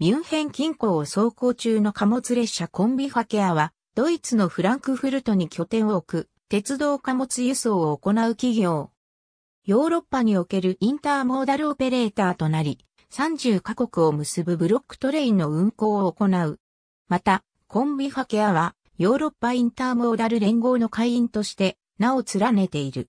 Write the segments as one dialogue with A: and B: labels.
A: ミュンヘン近郊を走行中の貨物列車コンビファケアは、ドイツのフランクフルトに拠点を置く、鉄道貨物輸送を行う企業。ヨーロッパにおけるインターモーダルオペレーターとなり、30カ国を結ぶブロックトレインの運行を行う。また、コンビファケアは、ヨーロッパインターモーダル連合の会員として、名を連ねている。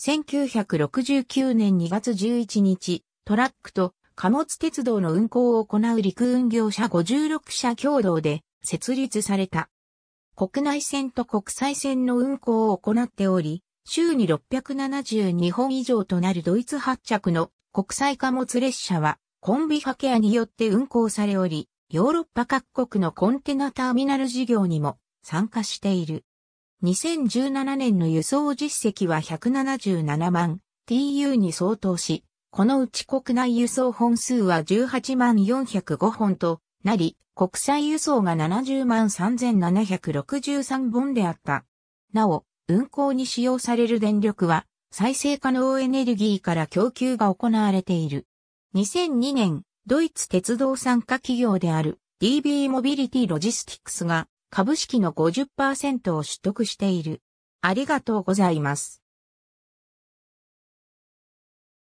A: 1969年2月11日、トラックと貨物鉄道の運行を行う陸運業者56社共同で設立された。国内線と国際線の運行を行っており、週に672本以上となるドイツ発着の国際貨物列車はコンビハケアによって運行されおり、ヨーロッパ各国のコンテナターミナル事業にも参加している。2017年の輸送実績は177万 TU に相当し、このうち国内輸送本数は18万405本となり、国際輸送が70万3763本であった。なお、運行に使用される電力は、再生可能エネルギーから供給が行われている。2002年、ドイツ鉄道参加企業である DB モビリティロジスティクスが株式の50%を取得している。ありがとうございます。